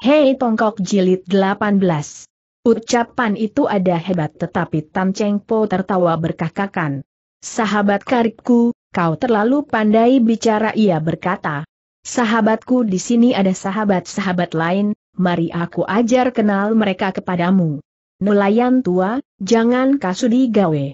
Hei Tongkok Jilid 18. Ucapan itu ada hebat tetapi Tan Cheng Po tertawa berkakakan. Sahabat karibku, kau terlalu pandai bicara ia berkata. Sahabatku di sini ada sahabat-sahabat lain, mari aku ajar kenal mereka kepadamu. Nelayan tua, jangan kasudi gawe.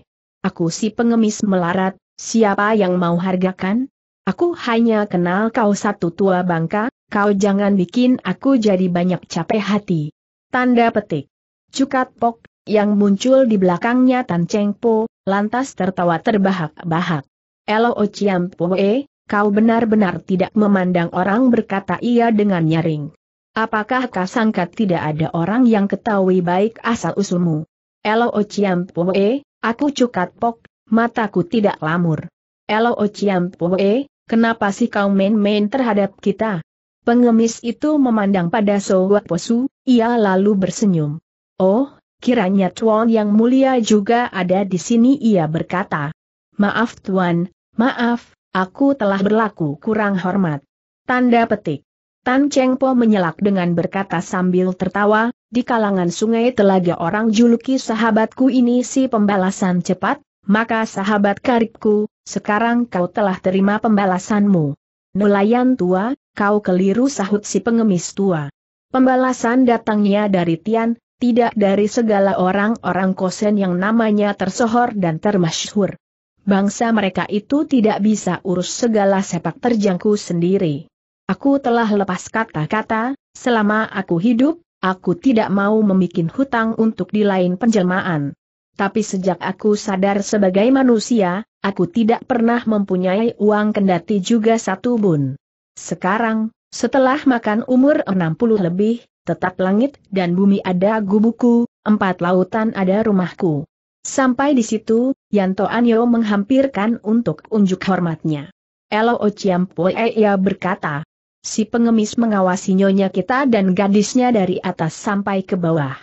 Aku si pengemis melarat, siapa yang mau hargakan? Aku hanya kenal kau satu tua bangka, Kau jangan bikin aku jadi banyak capek hati. Tanda petik. Cukat Pok, yang muncul di belakangnya Tan Cheng Po, lantas tertawa terbahak-bahak. Elo O Po Poe, kau benar-benar tidak memandang orang berkata ia dengan nyaring. Apakah kau sangka tidak ada orang yang ketahui baik asal-usulmu? Elo O Po Poe, aku cukat pok, mataku tidak lamur. Elo O Po Poe, kenapa sih kau main-main terhadap kita? Pengemis itu memandang pada Sowa Posu, ia lalu bersenyum. Oh, kiranya Tuan yang mulia juga ada di sini ia berkata. Maaf Tuan, maaf, aku telah berlaku kurang hormat. Tanda petik. Tan Cheng Po menyelak dengan berkata sambil tertawa, di kalangan sungai telaga orang juluki sahabatku ini si pembalasan cepat, maka sahabat karibku, sekarang kau telah terima pembalasanmu. Nelayan tua, kau keliru sahut si pengemis tua. Pembalasan datangnya dari Tian, tidak dari segala orang-orang kosen yang namanya tersohor dan termasyhur. Bangsa mereka itu tidak bisa urus segala sepak terjangku sendiri. Aku telah lepas kata-kata, selama aku hidup, aku tidak mau membuat hutang untuk di lain penjelmaan. Tapi sejak aku sadar sebagai manusia, aku tidak pernah mempunyai uang kendati juga satu bun. Sekarang, setelah makan umur 60 lebih, tetap langit dan bumi ada gubuku, empat lautan ada rumahku. Sampai di situ, Yanto Anyo menghampirkan untuk unjuk hormatnya. Elo Ociampoe ia berkata, si pengemis mengawasi nyonya kita dan gadisnya dari atas sampai ke bawah.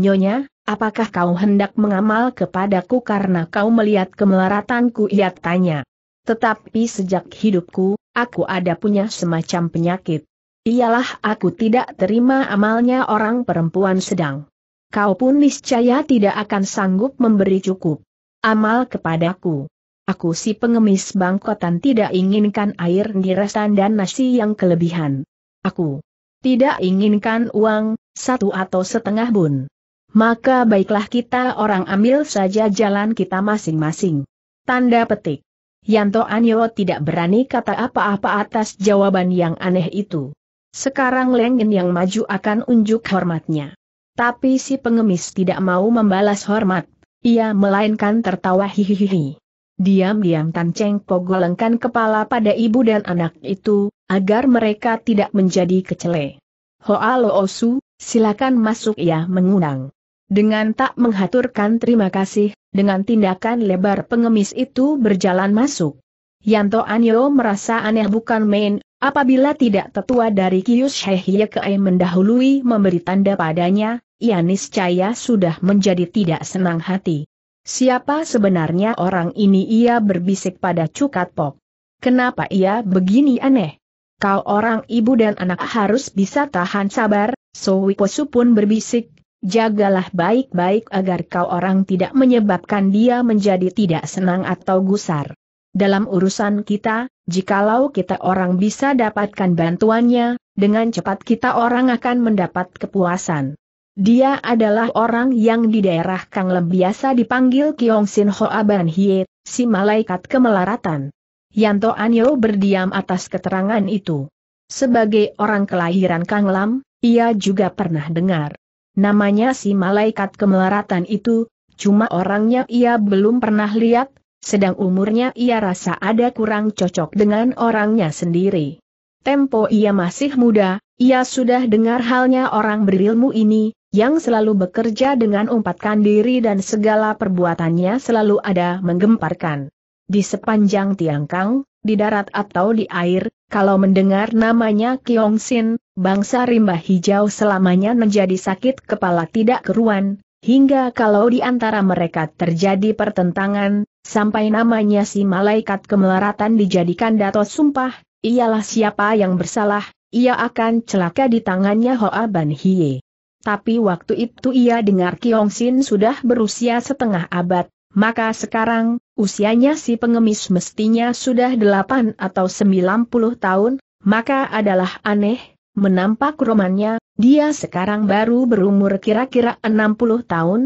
Nyonya, apakah kau hendak mengamal kepadaku karena kau melihat kemelaratanku ia tanya. Tetapi sejak hidupku, Aku ada punya semacam penyakit. Iyalah aku tidak terima amalnya orang perempuan sedang. Kau pun niscaya tidak akan sanggup memberi cukup amal kepadaku. Aku si pengemis bangkotan tidak inginkan air nirasan dan nasi yang kelebihan. Aku tidak inginkan uang, satu atau setengah bun. Maka baiklah kita orang ambil saja jalan kita masing-masing. Tanda petik. Yanto Anyo tidak berani kata apa-apa atas jawaban yang aneh itu. Sekarang Lengen yang maju akan unjuk hormatnya. Tapi si pengemis tidak mau membalas hormat, ia melainkan tertawa hihihi. Diam-diam Tan Cheng Po golengkan kepala pada ibu dan anak itu, agar mereka tidak menjadi kecele. Hoa osu, silakan masuk ya mengundang. Dengan tak menghaturkan terima kasih, dengan tindakan lebar pengemis itu berjalan masuk. Yanto Anyo merasa aneh bukan main, apabila tidak tetua dari Kius Hehye Kei mendahului memberi tanda padanya, ia niscaya sudah menjadi tidak senang hati. Siapa sebenarnya orang ini ia berbisik pada Cukat Pop. Kenapa ia begini aneh? Kau orang ibu dan anak harus bisa tahan sabar, Sowiposu pun berbisik, Jagalah baik-baik agar kau orang tidak menyebabkan dia menjadi tidak senang atau gusar. Dalam urusan kita, jikalau kita orang bisa dapatkan bantuannya, dengan cepat kita orang akan mendapat kepuasan. Dia adalah orang yang di daerah Kang Lem biasa dipanggil Kiong Sin Hoa Ban Hie, si malaikat kemelaratan. Yanto Anyo berdiam atas keterangan itu. Sebagai orang kelahiran Kang Lam, ia juga pernah dengar Namanya si malaikat kemelaratan itu, cuma orangnya ia belum pernah lihat, sedang umurnya ia rasa ada kurang cocok dengan orangnya sendiri. Tempo ia masih muda, ia sudah dengar halnya orang berilmu ini, yang selalu bekerja dengan umpatkan diri dan segala perbuatannya selalu ada menggemparkan. Di sepanjang tiangkang, di darat atau di air, kalau mendengar namanya Kyong Sin, bangsa rimba hijau selamanya menjadi sakit kepala tidak keruan, hingga kalau di antara mereka terjadi pertentangan, sampai namanya si malaikat kemelaratan dijadikan dato sumpah, ialah siapa yang bersalah, ia akan celaka di tangannya Hoa Ban Hie. Tapi waktu itu ia dengar Kiong Sin sudah berusia setengah abad, maka sekarang, usianya si pengemis mestinya sudah delapan atau sembilan puluh tahun, maka adalah aneh, Menampak romannya, dia sekarang baru berumur kira-kira 60 tahun.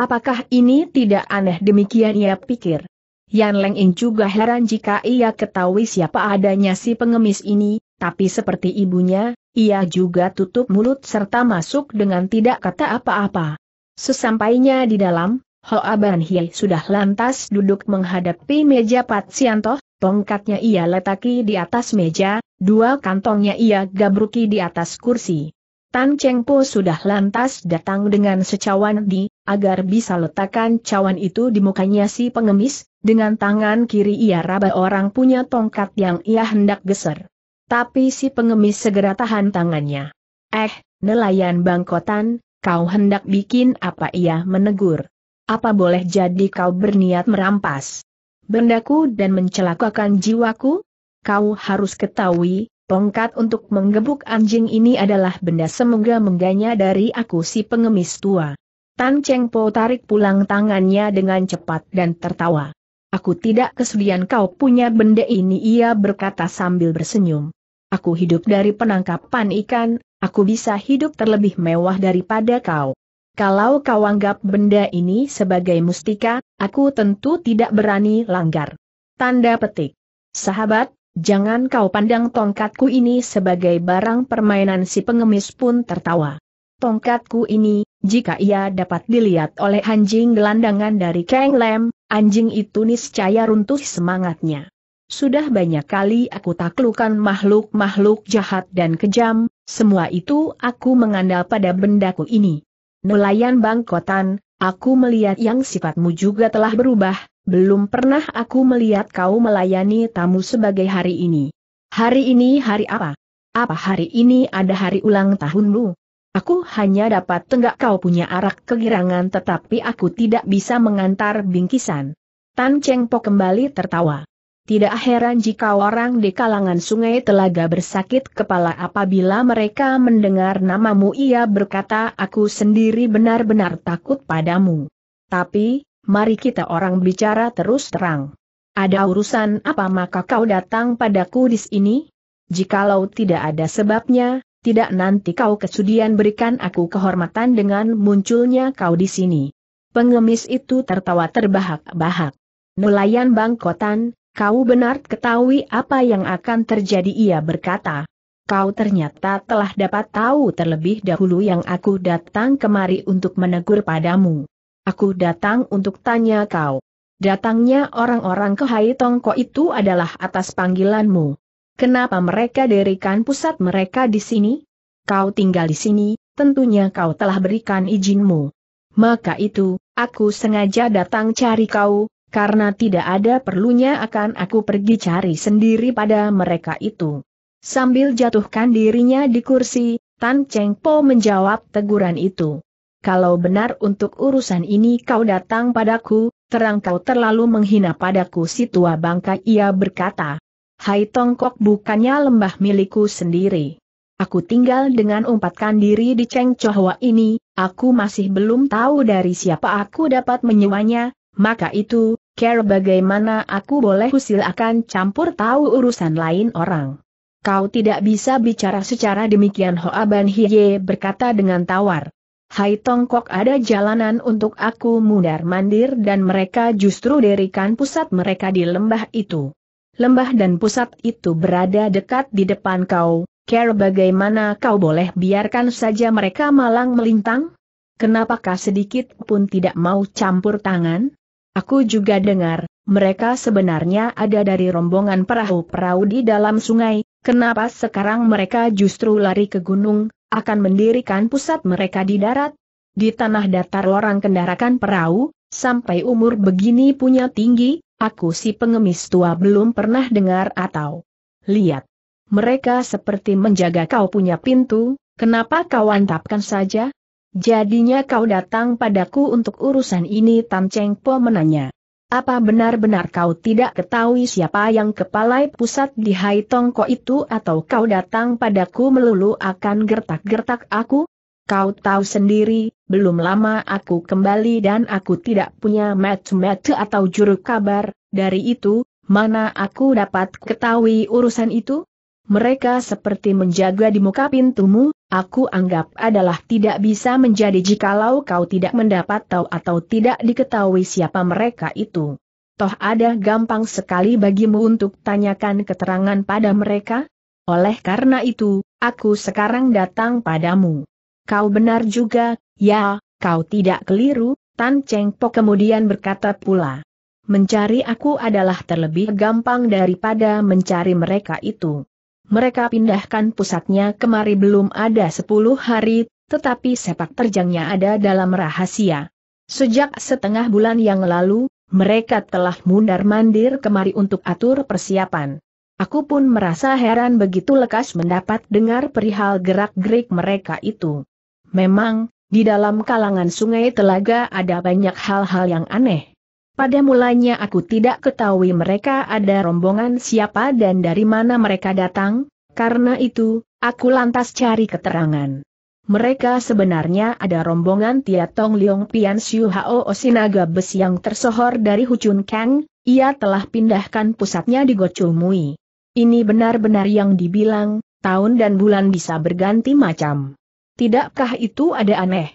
Apakah ini tidak aneh demikian ia pikir? Yan Leng In juga heran jika ia ketahui siapa adanya si pengemis ini, tapi seperti ibunya, ia juga tutup mulut serta masuk dengan tidak kata apa-apa. Sesampainya di dalam, Hoa Ban Hie sudah lantas duduk menghadapi meja Pat Siantoh, Tongkatnya ia letaki di atas meja, dua kantongnya ia gabruki di atas kursi. Tan Cheng Po sudah lantas datang dengan secawan di, agar bisa letakkan cawan itu di mukanya si pengemis, dengan tangan kiri ia raba orang punya tongkat yang ia hendak geser. Tapi si pengemis segera tahan tangannya. Eh, nelayan bangkotan, kau hendak bikin apa ia menegur. Apa boleh jadi kau berniat merampas? bendaku dan mencelakakan jiwaku? Kau harus ketahui, tongkat untuk menggebuk anjing ini adalah benda semoga mengganya dari aku si pengemis tua. Tan Cheng Po tarik pulang tangannya dengan cepat dan tertawa. Aku tidak kesulian kau punya benda ini ia berkata sambil bersenyum. Aku hidup dari penangkapan ikan, aku bisa hidup terlebih mewah daripada kau. Kalau kau anggap benda ini sebagai mustika, aku tentu tidak berani langgar. Tanda petik. Sahabat, jangan kau pandang tongkatku ini sebagai barang permainan si pengemis pun tertawa. Tongkatku ini, jika ia dapat dilihat oleh anjing gelandangan dari Kang Lem, anjing itu niscaya runtuh semangatnya. Sudah banyak kali aku taklukan makhluk-makhluk jahat dan kejam, semua itu aku mengandalkan pada bendaku ini. Nelayan bangkotan, aku melihat yang sifatmu juga telah berubah, belum pernah aku melihat kau melayani tamu sebagai hari ini. Hari ini hari apa? Apa hari ini ada hari ulang tahunmu? Aku hanya dapat tenggak kau punya arak kegirangan tetapi aku tidak bisa mengantar bingkisan. Tan Cheng Po kembali tertawa. Tidak heran jika orang di kalangan sungai telaga bersakit kepala apabila mereka mendengar namamu ia berkata aku sendiri benar-benar takut padamu. Tapi, mari kita orang bicara terus terang. Ada urusan apa maka kau datang padaku di sini? Jikalau tidak ada sebabnya, tidak nanti kau kesudian berikan aku kehormatan dengan munculnya kau di sini. Pengemis itu tertawa terbahak-bahak. Nelayan bangkotan, Kau benar ketahui apa yang akan terjadi ia berkata. Kau ternyata telah dapat tahu terlebih dahulu yang aku datang kemari untuk menegur padamu. Aku datang untuk tanya kau. Datangnya orang-orang ke Hai Tongko itu adalah atas panggilanmu. Kenapa mereka dirikan pusat mereka di sini? Kau tinggal di sini, tentunya kau telah berikan izinmu. Maka itu, aku sengaja datang cari kau, karena tidak ada perlunya akan aku pergi cari sendiri pada mereka itu. Sambil jatuhkan dirinya di kursi, Tan Cheng Po menjawab teguran itu. Kalau benar untuk urusan ini kau datang padaku, terang kau terlalu menghina padaku si tua bangka ia berkata. Hai Tongkok bukannya lembah milikku sendiri. Aku tinggal dengan umpatkan diri di Cheng Chohwa ini, aku masih belum tahu dari siapa aku dapat menyewanya, maka itu, care bagaimana aku boleh usil akan campur tahu urusan lain orang. Kau tidak bisa bicara secara demikian Hoa Ban Hiye berkata dengan tawar. Hai Tongkok ada jalanan untuk aku mundar-mandir dan mereka justru derikan pusat mereka di lembah itu. Lembah dan pusat itu berada dekat di depan kau, care bagaimana kau boleh biarkan saja mereka malang melintang? Kenapakah sedikit pun tidak mau campur tangan? Aku juga dengar, mereka sebenarnya ada dari rombongan perahu-perahu di dalam sungai, kenapa sekarang mereka justru lari ke gunung, akan mendirikan pusat mereka di darat? Di tanah datar orang kendarakan perahu, sampai umur begini punya tinggi, aku si pengemis tua belum pernah dengar atau lihat. Mereka seperti menjaga kau punya pintu, kenapa kau antapkan saja, jadinya kau datang padaku untuk urusan ini Tan Cheng Po menanya. Apa benar-benar kau tidak ketahui siapa yang kepalai pusat di Hai Tong Ko itu atau kau datang padaku melulu akan gertak-gertak aku? Kau tahu sendiri, belum lama aku kembali dan aku tidak punya match-match atau juru kabar, dari itu, mana aku dapat ketahui urusan itu? mereka seperti menjaga di muka pintumu, aku anggap adalah tidak bisa menjadi jikalau kau tidak mendapat tahu atau tidak diketahui siapa mereka itu. Toh ada gampang sekali bagimu untuk tanyakan keterangan pada mereka? Oleh karena itu, aku sekarang datang padamu. Kau benar juga, ya, kau tidak keliru, Tan Cheng Po kemudian berkata pula. Mencari aku adalah terlebih gampang daripada mencari mereka itu mereka pindahkan pusatnya kemari belum ada sepuluh hari, tetapi sepak terjangnya ada dalam rahasia. Sejak setengah bulan yang lalu, mereka telah mundar-mandir kemari untuk atur persiapan. Aku pun merasa heran begitu lekas mendapat dengar perihal gerak-gerik mereka itu. Memang, di dalam kalangan sungai telaga ada banyak hal-hal yang aneh. Pada mulanya aku tidak ketahui mereka ada rombongan siapa dan dari mana mereka datang, karena itu, aku lantas cari keterangan. Mereka sebenarnya ada rombongan Tia Tong Leong Pian Siu Hao Osinaga Bes yang tersohor dari Hucun Kang, ia telah pindahkan pusatnya di Mui. Ini benar-benar yang dibilang, tahun dan bulan bisa berganti macam. Tidakkah itu ada aneh?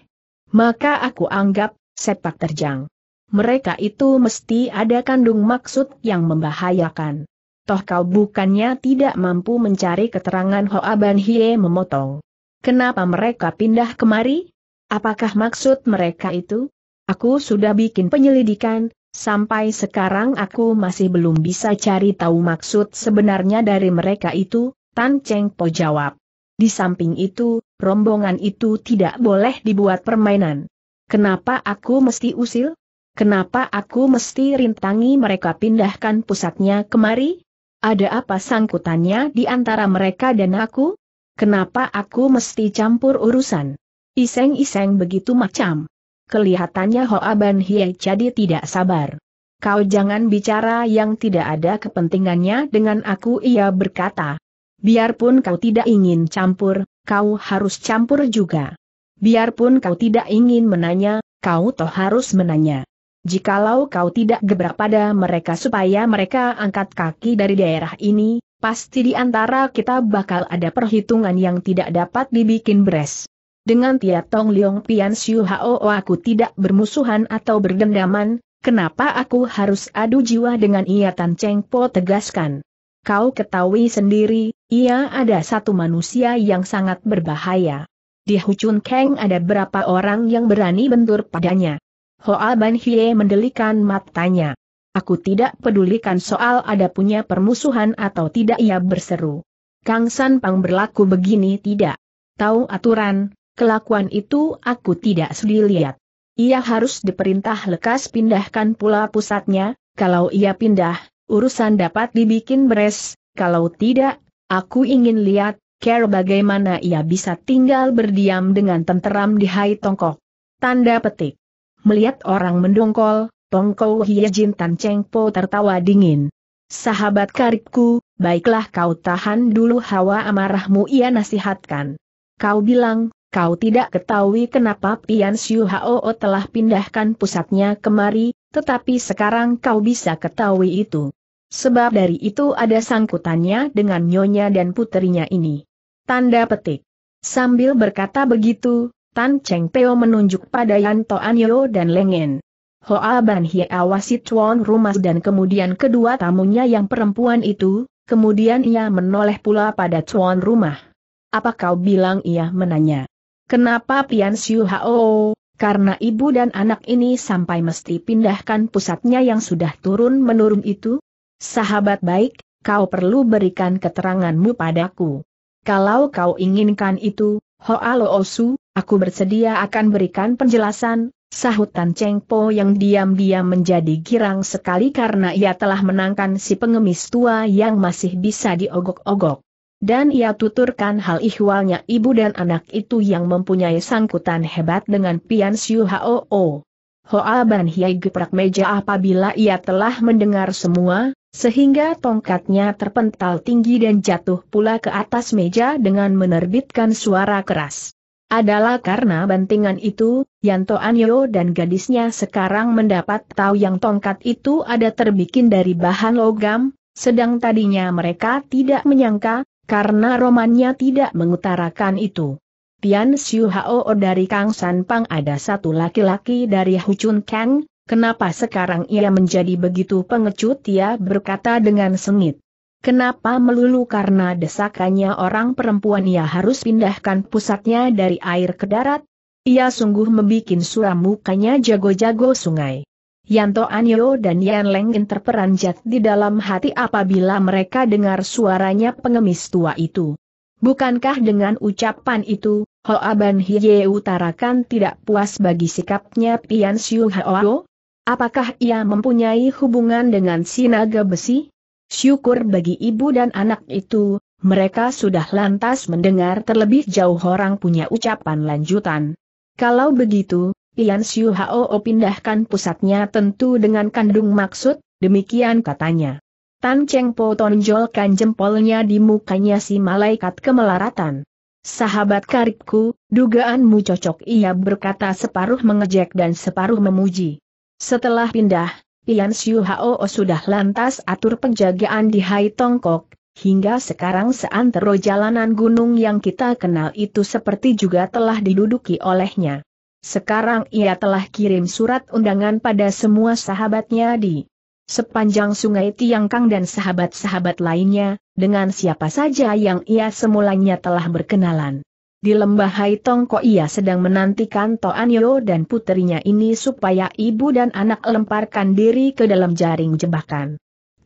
Maka aku anggap, sepak terjang mereka itu mesti ada kandung maksud yang membahayakan. Toh kau bukannya tidak mampu mencari keterangan Hoa Ban Hie memotong. Kenapa mereka pindah kemari? Apakah maksud mereka itu? Aku sudah bikin penyelidikan, sampai sekarang aku masih belum bisa cari tahu maksud sebenarnya dari mereka itu, Tan Cheng Po jawab. Di samping itu, rombongan itu tidak boleh dibuat permainan. Kenapa aku mesti usil? Kenapa aku mesti rintangi mereka pindahkan pusatnya kemari? Ada apa sangkutannya di antara mereka dan aku? Kenapa aku mesti campur urusan? Iseng-iseng begitu macam. Kelihatannya Hoa Ban Hie jadi tidak sabar. Kau jangan bicara yang tidak ada kepentingannya dengan aku ia berkata. Biarpun kau tidak ingin campur, kau harus campur juga. Biarpun kau tidak ingin menanya, kau toh harus menanya. Jikalau kau tidak gebrak pada mereka supaya mereka angkat kaki dari daerah ini, pasti di antara kita bakal ada perhitungan yang tidak dapat dibikin beres. Dengan Tia Tong Leong Pian Siu Hao aku tidak bermusuhan atau berdendaman, kenapa aku harus adu jiwa dengan Ia Tan Cheng Po tegaskan. Kau ketahui sendiri, ia ada satu manusia yang sangat berbahaya. Di Hucun Kang ada berapa orang yang berani bentur padanya. Hoa Ban Hie mendelikan matanya. Aku tidak pedulikan soal ada punya permusuhan atau tidak ia berseru. Kang San Pang berlaku begini tidak. Tahu aturan, kelakuan itu aku tidak sedih lihat. Ia harus diperintah lekas pindahkan pula pusatnya, kalau ia pindah, urusan dapat dibikin beres, kalau tidak, aku ingin lihat, care bagaimana ia bisa tinggal berdiam dengan tenteram di Hai Tongkok. Tanda petik. Melihat orang mendongkol, Tongkou Hiejin Tan Cheng Po tertawa dingin. Sahabat karibku, baiklah kau tahan dulu hawa amarahmu ia nasihatkan. Kau bilang, kau tidak ketahui kenapa Pian Siu Hao telah pindahkan pusatnya kemari, tetapi sekarang kau bisa ketahui itu. Sebab dari itu ada sangkutannya dengan nyonya dan puterinya ini. Tanda petik. Sambil berkata begitu, Tan Cheng Peo menunjuk pada Yan Yeo dan Lengen. Hoa Ban Hie awasi Chuan rumah dan kemudian kedua tamunya yang perempuan itu, kemudian ia menoleh pula pada Chuan rumah. Apa kau bilang ia menanya? Kenapa Pian Siu Hao? Karena ibu dan anak ini sampai mesti pindahkan pusatnya yang sudah turun-menurun itu? Sahabat baik, kau perlu berikan keteranganmu padaku. Kalau kau inginkan itu, Hoa Loosu, Aku bersedia akan berikan penjelasan, sahut Tan Cheng Po yang diam-diam menjadi girang sekali karena ia telah menangkan si pengemis tua yang masih bisa diogok-ogok. Dan ia tuturkan hal ihwalnya ibu dan anak itu yang mempunyai sangkutan hebat dengan Pian Siu Hoo. Hoa Ban Hiai geprak meja apabila ia telah mendengar semua, sehingga tongkatnya terpental tinggi dan jatuh pula ke atas meja dengan menerbitkan suara keras adalah karena bantingan itu, Yanto Anyo dan gadisnya sekarang mendapat tahu yang tongkat itu ada terbikin dari bahan logam, sedang tadinya mereka tidak menyangka, karena romannya tidak mengutarakan itu. Tian Xiu Hao dari Kang San Pang ada satu laki-laki dari Huchun Kang, kenapa sekarang ia menjadi begitu pengecut ia berkata dengan sengit. Kenapa melulu karena desakannya orang perempuan ia harus pindahkan pusatnya dari air ke darat? Ia sungguh membuat suram mukanya jago-jago sungai. Yanto Anyo dan Yan Leng terperanjat di dalam hati apabila mereka dengar suaranya pengemis tua itu. Bukankah dengan ucapan itu, Hoa Ban Hiye utarakan tidak puas bagi sikapnya Pian Siu Hao? Apakah ia mempunyai hubungan dengan si naga besi? Syukur bagi ibu dan anak itu, mereka sudah lantas mendengar terlebih jauh orang punya ucapan lanjutan. Kalau begitu, Ian Siu Hao pindahkan pusatnya tentu dengan kandung maksud, demikian katanya. Tan Cheng Po tonjolkan jempolnya di mukanya si malaikat kemelaratan. Sahabat karibku, dugaanmu cocok ia berkata separuh mengejek dan separuh memuji. Setelah pindah, Pian Siu Hao sudah lantas atur penjagaan di Hai Tongkok, hingga sekarang seantero jalanan gunung yang kita kenal itu seperti juga telah diduduki olehnya. Sekarang ia telah kirim surat undangan pada semua sahabatnya di sepanjang sungai Tiangkang dan sahabat-sahabat lainnya, dengan siapa saja yang ia semulanya telah berkenalan. Di lembah Hai ia sedang menantikan Toanyo dan putrinya ini supaya ibu dan anak lemparkan diri ke dalam jaring jebakan.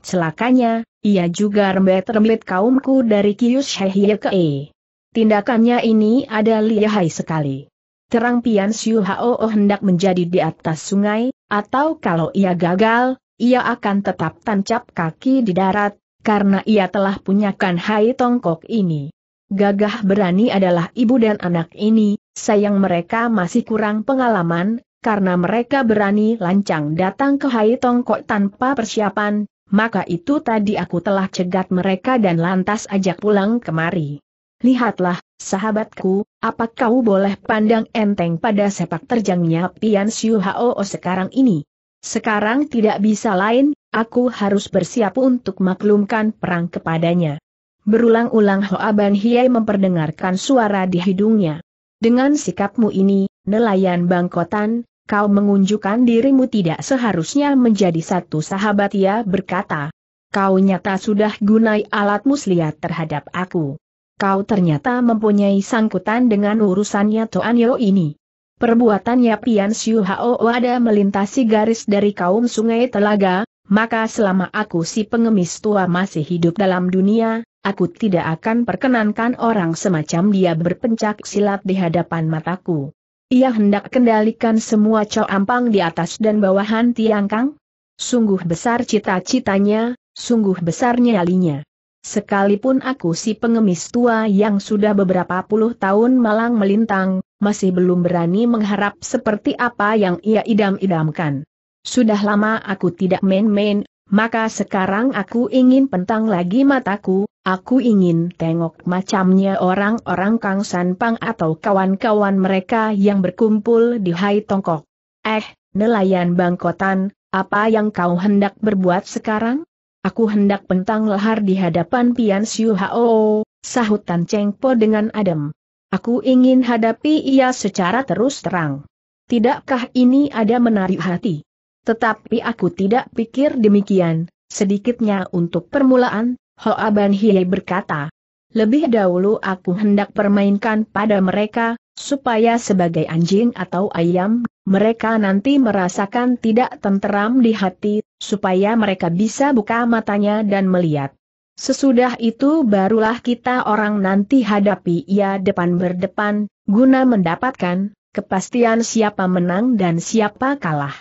Celakanya, ia juga rembet-rembet kaumku dari Kiyus E. Tindakannya ini ada lihai sekali. Terang Pian Siu Hao oh hendak menjadi di atas sungai, atau kalau ia gagal, ia akan tetap tancap kaki di darat, karena ia telah punyakan Hai Tongkok ini. Gagah berani adalah ibu dan anak ini, sayang mereka masih kurang pengalaman, karena mereka berani lancang datang ke Hai Tongkok tanpa persiapan, maka itu tadi aku telah cegat mereka dan lantas ajak pulang kemari. Lihatlah, sahabatku, apakah kau boleh pandang enteng pada sepak terjangnya Pian Siu Hao sekarang ini? Sekarang tidak bisa lain, aku harus bersiap untuk maklumkan perang kepadanya. Berulang-ulang Hoa Ban Hiei memperdengarkan suara di hidungnya. Dengan sikapmu ini, nelayan bangkotan, kau mengunjukkan dirimu tidak seharusnya menjadi satu sahabat ia berkata. Kau nyata sudah gunai alat muslihat terhadap aku. Kau ternyata mempunyai sangkutan dengan urusannya Toan Yo ini. Perbuatannya Pian Siu Hao ada melintasi garis dari kaum sungai telaga, maka selama aku si pengemis tua masih hidup dalam dunia, aku tidak akan perkenankan orang semacam dia berpencak silat di hadapan mataku. Ia hendak kendalikan semua coampang di atas dan bawahan tiangkang? Sungguh besar cita-citanya, sungguh besar nyalinya. Sekalipun aku si pengemis tua yang sudah beberapa puluh tahun malang melintang, masih belum berani mengharap seperti apa yang ia idam-idamkan. Sudah lama aku tidak main-main, maka sekarang aku ingin pentang lagi mataku, Aku ingin tengok macamnya orang-orang Kang pang atau kawan-kawan mereka yang berkumpul di Hai Tongkok. Eh, nelayan bangkotan, apa yang kau hendak berbuat sekarang? Aku hendak pentang lehar di hadapan Pian Siu Hao, sahut Tan Cheng Po dengan adem. Aku ingin hadapi ia secara terus terang. Tidakkah ini ada menarik hati? Tetapi aku tidak pikir demikian, sedikitnya untuk permulaan, Ho Aban berkata, lebih dahulu aku hendak permainkan pada mereka, supaya sebagai anjing atau ayam, mereka nanti merasakan tidak tenteram di hati, supaya mereka bisa buka matanya dan melihat. Sesudah itu barulah kita orang nanti hadapi ia depan berdepan, guna mendapatkan kepastian siapa menang dan siapa kalah.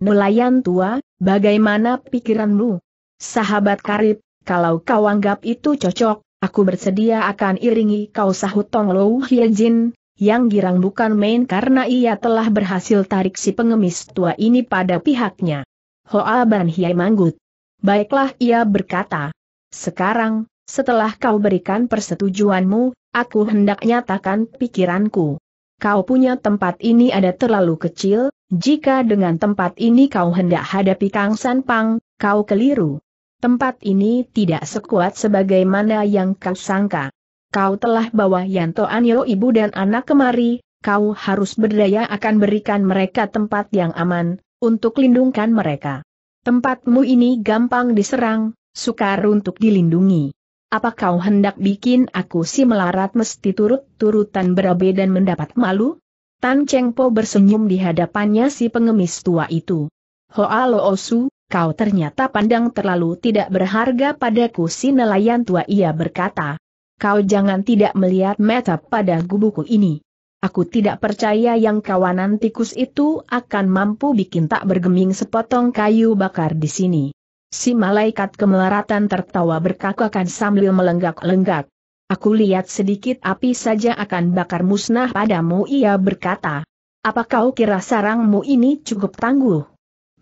Nelayan tua, bagaimana pikiranmu? Sahabat karib, kalau kau anggap itu cocok, aku bersedia akan iringi kau sahut Tong Lou Hie Jin, yang girang bukan main karena ia telah berhasil tarik si pengemis tua ini pada pihaknya. Hoa Ban Hie manggut. Baiklah ia berkata. Sekarang, setelah kau berikan persetujuanmu, aku hendak nyatakan pikiranku. Kau punya tempat ini ada terlalu kecil, jika dengan tempat ini kau hendak hadapi Kang San Pang, kau keliru. Tempat ini tidak sekuat sebagaimana yang kau sangka. Kau telah bawa Yanto Anyo ibu dan anak kemari, kau harus berdaya akan berikan mereka tempat yang aman, untuk lindungkan mereka. Tempatmu ini gampang diserang, sukar untuk dilindungi. Apa kau hendak bikin aku si melarat mesti turut-turutan berabe dan mendapat malu? Tan Cheng Po bersenyum di hadapannya si pengemis tua itu. Hoa Lo Osu, kau ternyata pandang terlalu tidak berharga padaku si nelayan tua ia berkata. Kau jangan tidak melihat meta pada gubuku ini. Aku tidak percaya yang kawanan tikus itu akan mampu bikin tak bergeming sepotong kayu bakar di sini. Si malaikat kemelaratan tertawa berkakakan sambil melenggak-lenggak. Aku lihat sedikit api saja akan bakar musnah padamu ia berkata. Apa kau kira sarangmu ini cukup tangguh?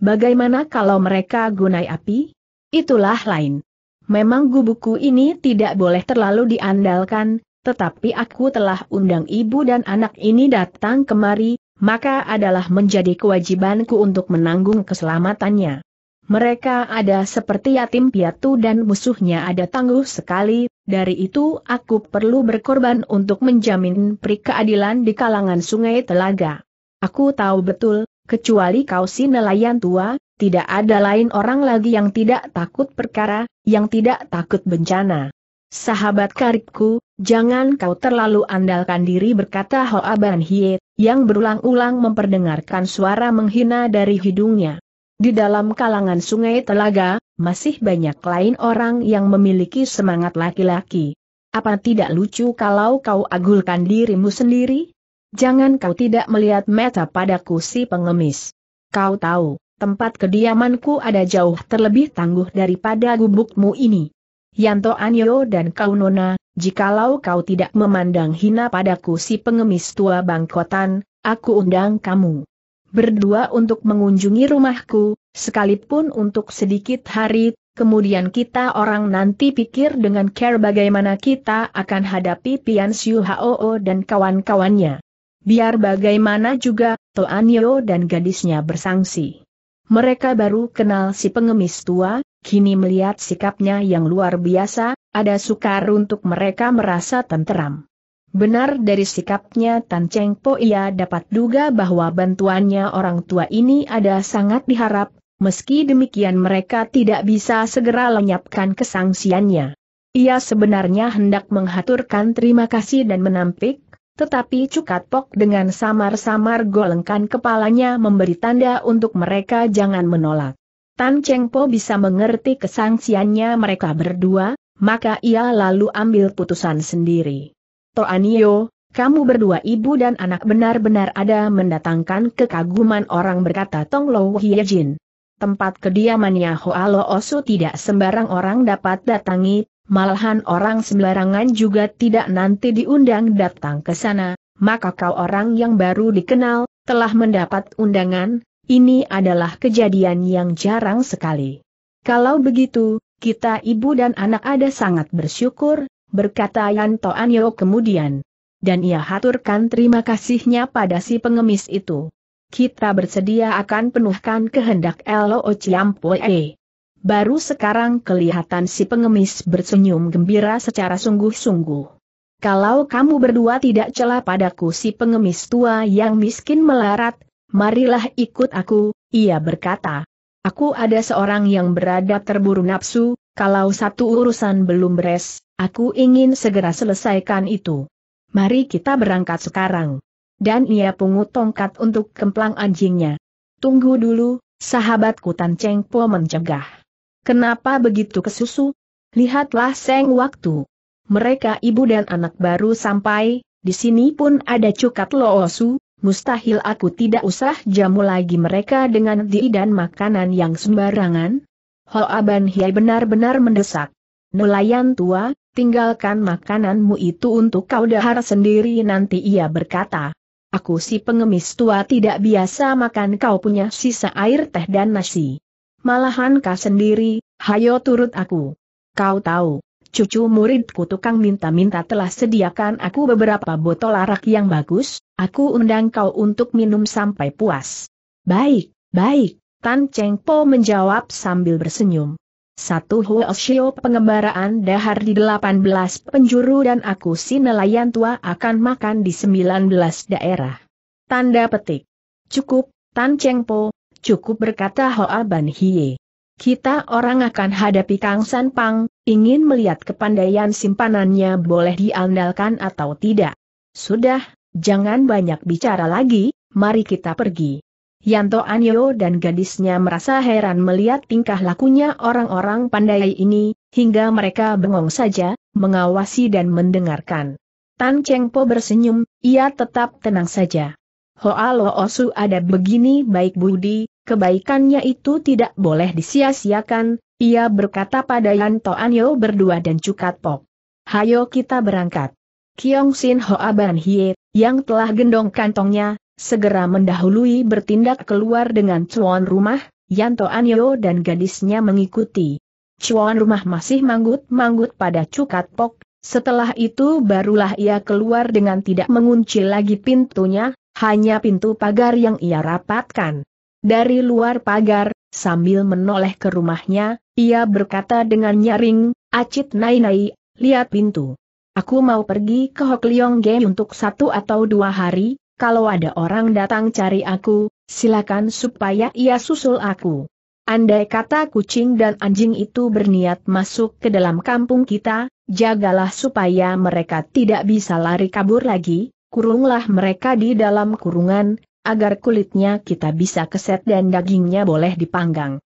Bagaimana kalau mereka gunai api? Itulah lain. Memang gubuku ini tidak boleh terlalu diandalkan, tetapi aku telah undang ibu dan anak ini datang kemari, maka adalah menjadi kewajibanku untuk menanggung keselamatannya. Mereka ada seperti yatim piatu dan musuhnya ada tangguh sekali, dari itu aku perlu berkorban untuk menjamin pri keadilan di kalangan sungai telaga. Aku tahu betul, kecuali kau si nelayan tua, tidak ada lain orang lagi yang tidak takut perkara, yang tidak takut bencana. Sahabat karibku, jangan kau terlalu andalkan diri berkata Hoa Ban Hie, yang berulang-ulang memperdengarkan suara menghina dari hidungnya. Di dalam kalangan sungai telaga, masih banyak lain orang yang memiliki semangat laki-laki. Apa tidak lucu kalau kau agulkan dirimu sendiri? Jangan kau tidak melihat mata padaku si pengemis. Kau tahu, tempat kediamanku ada jauh terlebih tangguh daripada gubukmu ini. Yanto Anyo dan kau nona, jikalau kau tidak memandang hina padaku si pengemis tua bangkotan, aku undang kamu. Berdua untuk mengunjungi rumahku, sekalipun untuk sedikit hari, kemudian kita orang nanti pikir dengan care bagaimana kita akan hadapi Pian Siu Hoo dan kawan-kawannya. Biar bagaimana juga, Yeo dan gadisnya bersangsi. Mereka baru kenal si pengemis tua, kini melihat sikapnya yang luar biasa, ada sukar untuk mereka merasa tenteram. Benar dari sikapnya Tan Cheng Po ia dapat duga bahwa bantuannya orang tua ini ada sangat diharap, meski demikian mereka tidak bisa segera lenyapkan kesangsiannya. Ia sebenarnya hendak menghaturkan terima kasih dan menampik, tetapi Cukat Pok dengan samar-samar golengkan kepalanya memberi tanda untuk mereka jangan menolak. Tan Cheng Po bisa mengerti kesangsiannya mereka berdua, maka ia lalu ambil putusan sendiri. Toanio, kamu berdua ibu dan anak benar-benar ada mendatangkan kekaguman orang berkata Tong Lo Jin. Tempat kediamannya Hoa Lo Osu tidak sembarang orang dapat datangi, Malahan orang sembarangan juga tidak nanti diundang datang ke sana, maka kau orang yang baru dikenal, telah mendapat undangan, ini adalah kejadian yang jarang sekali. Kalau begitu, kita ibu dan anak ada sangat bersyukur, berkata Yanto Anyo kemudian. Dan ia haturkan terima kasihnya pada si pengemis itu. Kita bersedia akan penuhkan kehendak Elo Ciampoe. Baru sekarang kelihatan si pengemis bersenyum gembira secara sungguh-sungguh. Kalau kamu berdua tidak celah padaku si pengemis tua yang miskin melarat, marilah ikut aku, ia berkata. Aku ada seorang yang berada terburu nafsu, kalau satu urusan belum beres, aku ingin segera selesaikan itu. Mari kita berangkat sekarang. Dan ia pungut tongkat untuk kemplang anjingnya. Tunggu dulu, sahabatku Tan Cheng Po mencegah. Kenapa begitu kesusu? Lihatlah seng waktu. Mereka ibu dan anak baru sampai, di sini pun ada cukat loosu, mustahil aku tidak usah jamu lagi mereka dengan di dan makanan yang sembarangan. aban Hiai benar-benar mendesak. Nelayan tua, tinggalkan makananmu itu untuk kau dahar sendiri nanti ia berkata. Aku si pengemis tua tidak biasa makan kau punya sisa air teh dan nasi. Malahan kau sendiri, hayo turut aku. Kau tahu, cucu muridku tukang minta-minta telah sediakan aku beberapa botol arak yang bagus, aku undang kau untuk minum sampai puas. Baik, baik, Tan Cheng Po menjawab sambil bersenyum. Satu shio pengembaraan dahar di belas penjuru dan aku si nelayan tua akan makan di sembilan belas daerah. Tanda petik. Cukup, Tan Cheng Po, cukup berkata Hoa Ban Hie. Kita orang akan hadapi Kang San Pang, ingin melihat kepandaian simpanannya boleh diandalkan atau tidak. Sudah, jangan banyak bicara lagi, mari kita pergi. Yanto Anyo dan gadisnya merasa heran melihat tingkah lakunya orang-orang pandai ini, hingga mereka bengong saja, mengawasi dan mendengarkan. Tan Cheng Po bersenyum, ia tetap tenang saja. Hoa Lo Osu ada begini baik budi, Kebaikannya itu tidak boleh disia-siakan, ia berkata pada Yan Toanyo berdua dan Cukat Pok. Hayo kita berangkat. Kiong Sin Hoa Ban Hie, yang telah gendong kantongnya, segera mendahului bertindak keluar dengan cuan rumah, Yan Toanyo dan gadisnya mengikuti. Cuan rumah masih manggut-manggut pada Cukat Pok, setelah itu barulah ia keluar dengan tidak mengunci lagi pintunya, hanya pintu pagar yang ia rapatkan. Dari luar pagar, sambil menoleh ke rumahnya, ia berkata dengan nyaring, Acit Nai Nai, lihat pintu. Aku mau pergi ke Hok Leong Ge untuk satu atau dua hari, kalau ada orang datang cari aku, silakan supaya ia susul aku. Andai kata kucing dan anjing itu berniat masuk ke dalam kampung kita, jagalah supaya mereka tidak bisa lari kabur lagi, kurunglah mereka di dalam kurungan, agar kulitnya kita bisa keset dan dagingnya boleh dipanggang.